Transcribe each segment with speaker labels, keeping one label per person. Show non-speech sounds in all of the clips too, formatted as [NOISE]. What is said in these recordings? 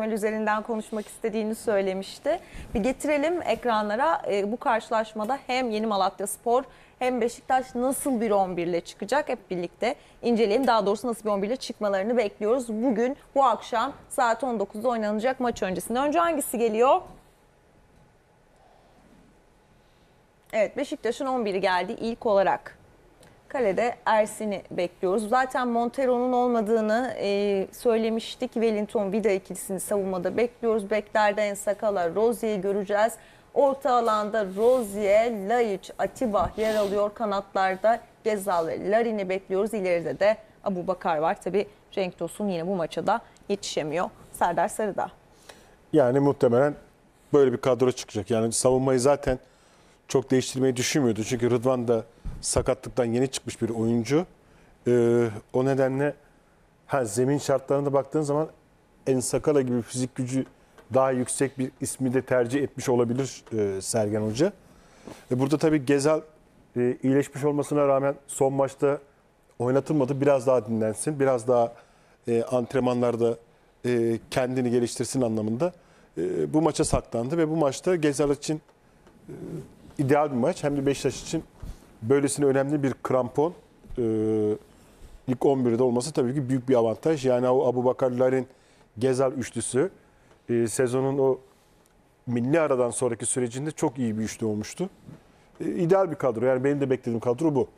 Speaker 1: temel üzerinden konuşmak istediğini söylemişti. Bir getirelim ekranlara e, bu karşılaşmada hem Yeni Malatya Spor hem Beşiktaş nasıl bir 11 ile çıkacak hep birlikte inceleyelim. Daha doğrusu nasıl bir 11 ile çıkmalarını bekliyoruz. Bugün bu akşam saat 19'da oynanacak maç öncesinde. Önce hangisi geliyor? Evet Beşiktaş'ın 11'i geldi ilk olarak kalede Ersin'i bekliyoruz. Zaten Montero'nun olmadığını e, söylemiştik. Wellington Vida ikilisini savunmada bekliyoruz. Beklerden Ensakala, Rozier'i göreceğiz. Orta alanda Rozier, Laiç, Atiba yer alıyor. Kanatlarda Gezal ve Larin'i bekliyoruz. İleride de Abu Bakar var. Tabi renk dosun yine bu maça da yetişemiyor. Serdar Sarıda.
Speaker 2: Yani muhtemelen böyle bir kadro çıkacak. Yani savunmayı zaten çok değiştirmeyi düşünmüyordu. Çünkü Rıdvan da sakatlıktan yeni çıkmış bir oyuncu. Ee, o nedenle ha, zemin şartlarına baktığın zaman En Sakala gibi fizik gücü daha yüksek bir ismi de tercih etmiş olabilir e, Sergen Hoca. E, burada tabii Gezal e, iyileşmiş olmasına rağmen son maçta oynatılmadı. Biraz daha dinlensin, biraz daha e, antrenmanlarda e, kendini geliştirsin anlamında e, bu maça saklandı ve bu maçta Gezal için e, ideal bir maç. Hem de Beşiktaş için böylesine önemli bir krampon e, ilk 11'de olması tabii ki büyük bir avantaj. Yani o Abu Bakarların Gezal üçlüsü e, sezonun o milli aradan sonraki sürecinde çok iyi bir üçlü olmuştu.
Speaker 3: E, ideal bir kadro. Yani benim de beklediğim kadro bu.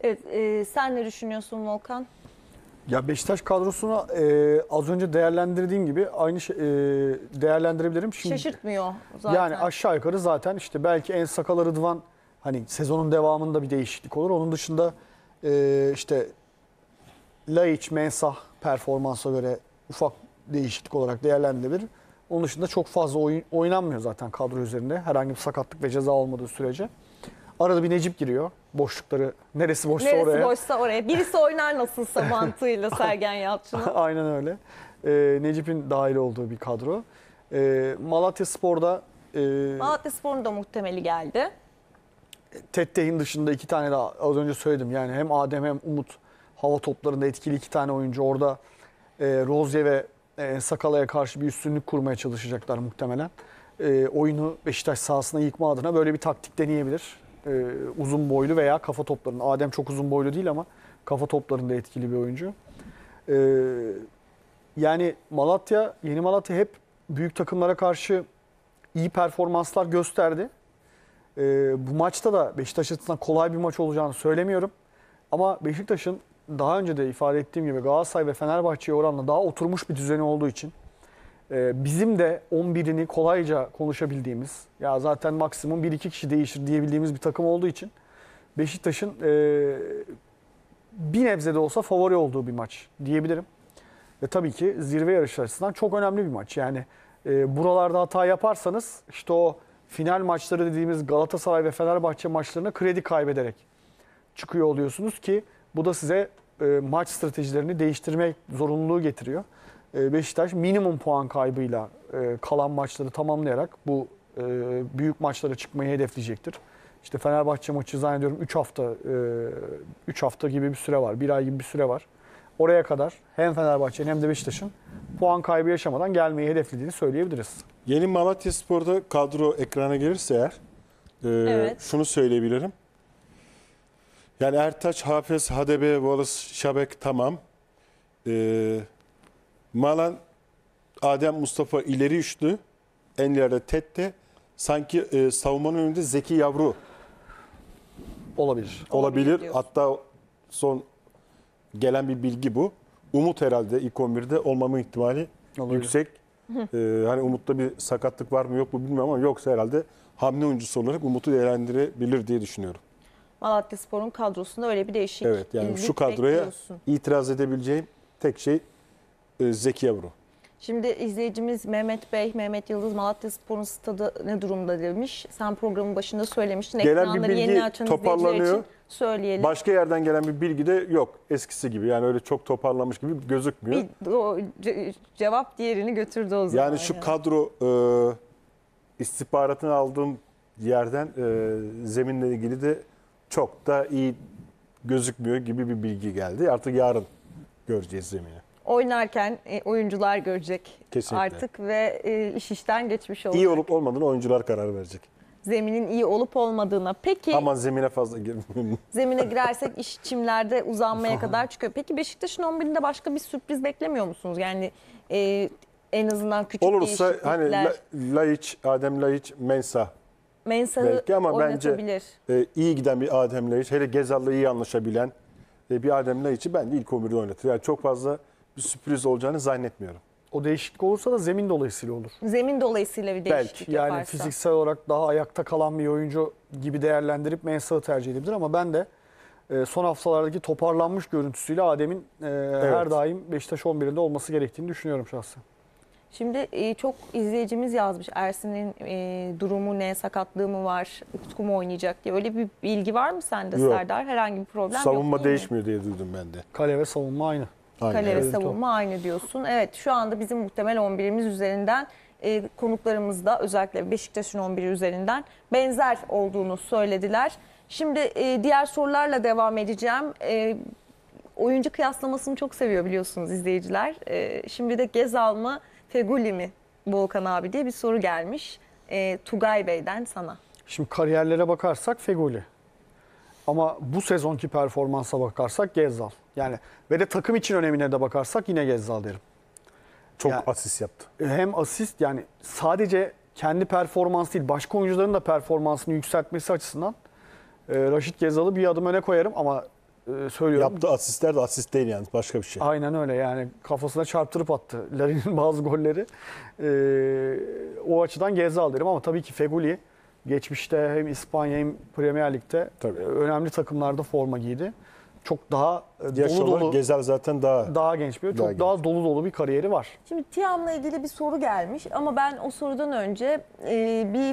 Speaker 1: Evet, e, sen ne düşünüyorsun Volkan?
Speaker 3: Ya Beşiktaş kadrosuna e, az önce değerlendirdiğim gibi aynı şey, e, değerlendirebilirim. Şimdi,
Speaker 1: Şaşırtmıyor zaten. Yani
Speaker 3: aşağı yukarı zaten işte belki en sakalı Rıdvan Hani sezonun devamında bir değişiklik olur. Onun dışında e, işte Laiç, Mensah performansa göre ufak değişiklik olarak değerlendirilir. Onun dışında çok fazla oyun, oynanmıyor zaten kadro üzerinde. Herhangi bir sakatlık ve ceza olmadığı sürece. Arada bir Necip giriyor. Boşlukları neresi boşsa neresi oraya. Neresi
Speaker 1: boşsa oraya. Birisi oynar nasılsa [LAUGHS] mantığıyla Sergen Yalçın'ın. [LAUGHS]
Speaker 3: Aynen öyle. Ee, Necip'in dahil olduğu bir kadro. Ee, Malatya Spor'da... E...
Speaker 1: Malatya Spor'un da muhtemeli geldi.
Speaker 3: Ted Day'in dışında iki tane daha az önce söyledim. Yani hem Adem hem Umut hava toplarında etkili iki tane oyuncu. Orada e, Rozye ve e, Sakala'ya karşı bir üstünlük kurmaya çalışacaklar muhtemelen. E, oyunu Beşiktaş sahasına yıkma adına böyle bir taktik deneyebilir. E, uzun boylu veya kafa toplarında. Adem çok uzun boylu değil ama kafa toplarında etkili bir oyuncu. E, yani Malatya, yeni Malatya hep büyük takımlara karşı iyi performanslar gösterdi. E, bu maçta da Beşiktaş açısından kolay bir maç olacağını söylemiyorum. Ama Beşiktaş'ın daha önce de ifade ettiğim gibi Galatasaray ve Fenerbahçe'ye oranla daha oturmuş bir düzeni olduğu için e, bizim de 11'ini kolayca konuşabildiğimiz, ya zaten maksimum 1-2 kişi değişir diyebildiğimiz bir takım olduğu için Beşiktaş'ın e, bir nebze de olsa favori olduğu bir maç diyebilirim. Ve tabii ki zirve yarışı açısından çok önemli bir maç. Yani e, buralarda hata yaparsanız işte o final maçları dediğimiz Galatasaray ve Fenerbahçe maçlarına kredi kaybederek çıkıyor oluyorsunuz ki bu da size e, maç stratejilerini değiştirmek zorunluluğu getiriyor. E, Beşiktaş minimum puan kaybıyla e, kalan maçları tamamlayarak bu e, büyük maçlara çıkmayı hedefleyecektir. İşte Fenerbahçe maçı zannediyorum 3 hafta 3 e, hafta gibi bir süre var. 1 ay gibi bir süre var. Oraya kadar hem Fenerbahçe'nin hem de Beşiktaş'ın puan kaybı yaşamadan gelmeyi hedeflediğini söyleyebiliriz. Yeni Malatya Spor'da kadro ekrana gelirse eğer
Speaker 2: e, Evet. şunu söyleyebilirim. Yani Ertaç, Hafız, HDB, Wallace, Şabek tamam. E, Malan, Adem, Mustafa ileri üçlü. En ileride Ted sanki e, savunmanın önünde Zeki Yavru Olabilir. olabilir. Hatta son gelen bir bilgi bu. Umut herhalde ilk 11'de olmama ihtimali Olabilir. yüksek. [LAUGHS] Ee, hani Umut'ta bir sakatlık var mı yok mu bilmiyorum ama yoksa herhalde hamle oyuncusu olarak Umut'u değerlendirebilir diye düşünüyorum.
Speaker 1: Malatya Spor'un kadrosunda öyle bir değişik. Evet yani şu kadroya
Speaker 2: itiraz edebileceğim tek şey e, Zeki Yavru.
Speaker 1: Şimdi izleyicimiz Mehmet Bey, Mehmet Yıldız Malatya Spor'un stadı ne durumda demiş. Sen programın başında söylemiştin. Gelen Ekranları bir bilgi yeni açan toparlanıyor. Için söyleyelim.
Speaker 2: Başka yerden gelen bir bilgi de yok eskisi gibi. Yani öyle çok toparlanmış gibi gözükmüyor.
Speaker 1: Bir, o ce- cevap diğerini götürdü o zaman. Yani şu
Speaker 2: kadro e, istihbaratını aldığım yerden e, zeminle ilgili de çok da iyi gözükmüyor gibi bir bilgi geldi. Artık yarın göreceğiz zemini.
Speaker 1: Oynarken e, oyuncular görecek Kesinlikle. artık ve e, iş işten geçmiş olacak. İyi olup
Speaker 2: olmadığını oyuncular karar verecek
Speaker 1: zeminin iyi olup olmadığına. Peki Aman
Speaker 2: zemine fazla girmeyin. [LAUGHS]
Speaker 1: zemine girersek iş çimlerde uzanmaya kadar çıkıyor. Peki Beşiktaş'ın 11'inde başka bir sürpriz beklemiyor musunuz? Yani e, en azından küçük Olursa hani değişiklikler.
Speaker 2: La, Laiç, Adem Laiç, Mensa
Speaker 1: Mensah'ı belki ama bence
Speaker 2: e, iyi giden bir Adem Laiç, hele Gezal'la iyi anlaşabilen e, bir Adem
Speaker 3: Laiç'i ben de ilk 11'de oynatır. Yani çok fazla bir sürpriz olacağını zannetmiyorum. O değişiklik olursa da zemin dolayısıyla olur.
Speaker 1: Zemin dolayısıyla bir değişiklik
Speaker 3: Belki. Yani yaparsa. fiziksel olarak daha ayakta kalan bir oyuncu gibi değerlendirip Mensah'ı tercih edebilir ama ben de e, son haftalardaki toparlanmış görüntüsüyle Adem'in e, evet. her daim Beşiktaş 11'inde olması gerektiğini düşünüyorum şahsen.
Speaker 1: Şimdi e, çok izleyicimiz yazmış Ersin'in durumu ne, sakatlığı mı var, Utku mu oynayacak diye. Öyle bir bilgi var mı sende yok. Serdar? Herhangi bir problem savunma yok Savunma değişmiyor
Speaker 2: diye duydum ben
Speaker 3: de. Kale ve savunma aynı. Aynen. Kaleri evet, savunma
Speaker 1: top. aynı diyorsun. Evet şu anda bizim muhtemel 11'imiz üzerinden e, konuklarımız da özellikle Beşiktaş'ın 11'i üzerinden benzer olduğunu söylediler. Şimdi e, diğer sorularla devam edeceğim. E, oyuncu kıyaslamasını çok seviyor biliyorsunuz izleyiciler. E, şimdi de Gezal mı Feguli mi Volkan abi diye bir soru gelmiş. E, Tugay Bey'den sana.
Speaker 3: Şimdi kariyerlere bakarsak Fegoli. Ama bu sezonki performansa bakarsak gezal Yani ve de takım için önemine de bakarsak yine gezal derim. Çok yani, asist yaptı. Hem asist yani sadece kendi performansı değil başka oyuncuların da performansını yükseltmesi açısından e, Raşit Gezzal'ı bir adım öne koyarım ama e, söylüyorum. yaptı asistler de asist değil yani başka bir şey. Aynen öyle yani kafasına çarptırıp attı [LAUGHS] Larin'in bazı golleri. E, o açıdan gezal derim ama tabii ki Feguli geçmişte hem İspanya hem Premier Lig'de Tabii. E, önemli takımlarda forma giydi. Çok daha Yaş e, dolu dolu Gezel zaten daha daha genç bir, daha çok genç. daha dolu dolu bir kariyeri var.
Speaker 1: Şimdi Tiam'la ilgili bir soru gelmiş ama ben o sorudan önce e, bir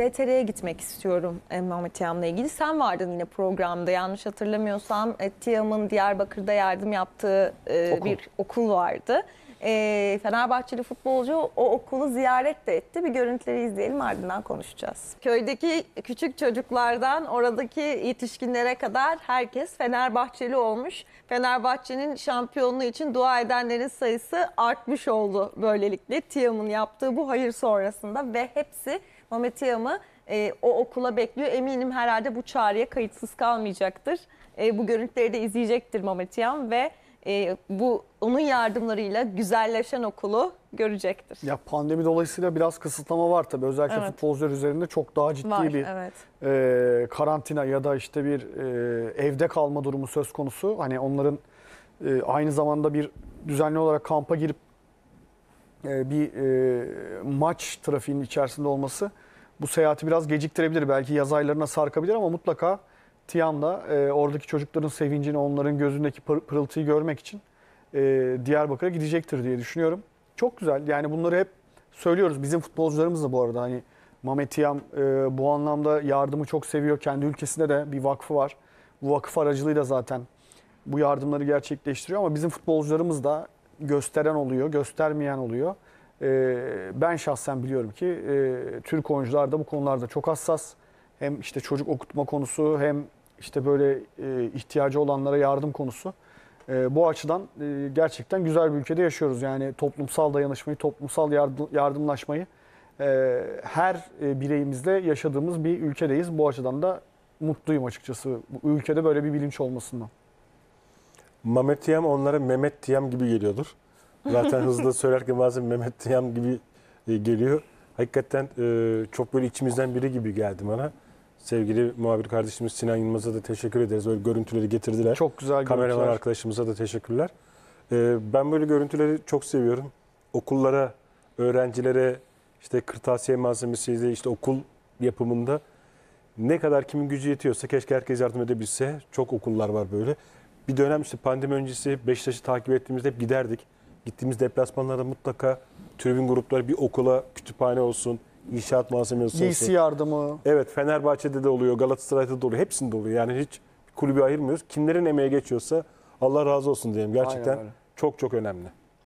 Speaker 1: VTR'ye gitmek istiyorum e, Mehmet Tiam'la ilgili. Sen vardın yine programda yanlış hatırlamıyorsam e, Tiam'ın Diyarbakır'da yardım yaptığı e, okul. bir okul vardı e, Fenerbahçeli futbolcu o okulu ziyaret de etti. Bir görüntüleri izleyelim ardından konuşacağız. Köydeki küçük çocuklardan oradaki yetişkinlere kadar herkes Fenerbahçeli olmuş. Fenerbahçe'nin şampiyonluğu için dua edenlerin sayısı artmış oldu böylelikle. Tiam'ın yaptığı bu hayır sonrasında ve hepsi Mehmet Tiam'ı e, o okula bekliyor. Eminim herhalde bu çağrıya kayıtsız kalmayacaktır. E, bu görüntüleri de izleyecektir Mehmet Tiam ve e, bu onun yardımlarıyla güzelleşen okulu görecektir.
Speaker 3: Ya pandemi dolayısıyla biraz kısıtlama var tabii. Özellikle evet. futbolcular üzerinde çok daha ciddi var, bir evet. e, karantina ya da işte bir e, evde kalma durumu söz konusu. Hani onların e, aynı zamanda bir düzenli olarak kampa girip e, bir e, maç trafiğinin içerisinde olması bu seyahati biraz geciktirebilir. Belki yaz aylarına sarkabilir ama mutlaka Tiyan da e, oradaki çocukların sevincini, onların gözündeki pır, pırıltıyı görmek için e, Diyarbakır'a gidecektir diye düşünüyorum. Çok güzel. Yani bunları hep söylüyoruz. Bizim futbolcularımız da bu arada hani Mehmet Tiyan e, bu anlamda yardımı çok seviyor. Kendi ülkesinde de bir vakfı var. Bu vakıf aracılığıyla zaten bu yardımları gerçekleştiriyor ama bizim futbolcularımız da gösteren oluyor, göstermeyen oluyor. E, ben şahsen biliyorum ki e, Türk oyuncular da bu konularda çok hassas. Hem işte çocuk okutma konusu hem işte böyle e, ihtiyacı olanlara yardım konusu. E, bu açıdan e, gerçekten güzel bir ülkede yaşıyoruz. Yani toplumsal dayanışmayı, toplumsal yardım, yardımlaşmayı e, her e, bireyimizle yaşadığımız bir ülkedeyiz. Bu açıdan da mutluyum açıkçası. Bu ülkede böyle bir bilinç olmasından.
Speaker 2: Mehmet Diyem onlara Mehmet Diyem gibi geliyordur. Zaten hızlı [LAUGHS] söylerken bazen Mehmet Diyem gibi e, geliyor. Hakikaten e, çok böyle içimizden biri gibi geldi bana. Sevgili muhabir kardeşimiz Sinan Yılmaz'a da teşekkür ederiz. Böyle görüntüleri getirdiler. Çok güzel Kameraman görüntüler. arkadaşımıza da teşekkürler. Ee, ben böyle görüntüleri çok seviyorum. Okullara, öğrencilere işte kırtasiye malzemesiyle işte okul yapımında ne kadar kimin gücü yetiyorsa keşke herkes yardım edebilse. Çok okullar var böyle. Bir dönem işte pandemi öncesi Beşiktaş'ı takip ettiğimizde giderdik. Gittiğimiz deplasmanlarda mutlaka tribün grupları bir okula kütüphane olsun, inşaat malzemesi olsun. Giysi yardımı. Evet Fenerbahçe'de de oluyor, Galatasaray'da da oluyor. Hepsinde oluyor. Yani hiç kulübü ayırmıyoruz. Kimlerin emeği geçiyorsa Allah razı olsun diyelim. Gerçekten çok çok önemli.